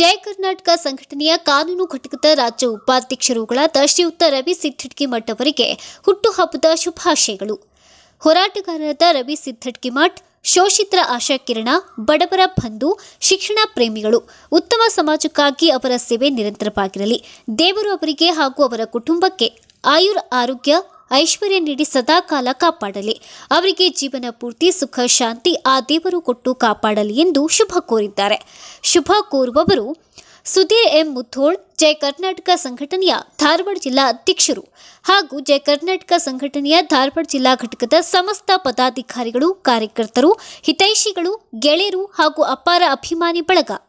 ಜಯ ಕರ್ನಾಟಕ ಸಂಘಟನೆಯ ಕಾನೂನು ಘಟಕದ ರಾಜ್ಯ ಉಪಾಧ್ಯಕ್ಷರುಗಳಾದ ಶ್ರೀಯುತ ರವಿ ಸಿದ್ದಡ್ಕಿಮಠ್ ಅವರಿಗೆ ಹುಟ್ಟುಹಬ್ಬದ ಶುಭಾಶಯಗಳು ಹೋರಾಟಗಾರರಾದ ರವಿ ಸಿದ್ದಡ್ಕಿಮಠ್ ಶೋಷಿತರ ಆಶಾಕಿರಣ ಬಡವರ ಬಂಧು ಶಿಕ್ಷಣ ಪ್ರೇಮಿಗಳು ಉತ್ತಮ ಸಮಾಜಕ್ಕಾಗಿ ಅವರ ಸೇವೆ ನಿರಂತರವಾಗಿರಲಿ ದೇವರು ಅವರಿಗೆ ಹಾಗೂ ಅವರ ಕುಟುಂಬಕ್ಕೆ ಆಯುರ್ ಆರೋಗ್ಯ ಐಶ್ವರ್ಯ ನೀಡಿ ಸದಾ ಕಾಲ ಕಾಪಾಡಲಿ ಅವರಿಗೆ ಜೀವನ ಪೂರ್ತಿ ಸುಖ ಶಾಂತಿ ಆ ದೇವರು ಕೊಟ್ಟು ಕಾಪಾಡಲಿ ಎಂದು ಶುಭ ಕೋರಿದ್ದಾರೆ ಶುಭ ಕೋರುವವರು ಸುಧೀರ್ ಎಂ ಮುಥೋಳ್ ಜಯ ಕರ್ನಾಟಕ ಸಂಘಟನೆಯ ಧಾರವಾಡ ಜಿಲ್ಲಾ ಅಧ್ಯಕ್ಷರು ಹಾಗೂ ಜಯ ಕರ್ನಾಟಕ ಸಂಘಟನೆಯ ಧಾರವಾಡ ಜಿಲ್ಲಾ ಘಟಕದ ಸಮಸ್ತ ಪದಾಧಿಕಾರಿಗಳು ಕಾರ್ಯಕರ್ತರು ಹಿತೈಷಿಗಳು ಗೆಳೆಯರು ಹಾಗೂ ಅಪಾರ ಅಭಿಮಾನಿ ಬಳಗ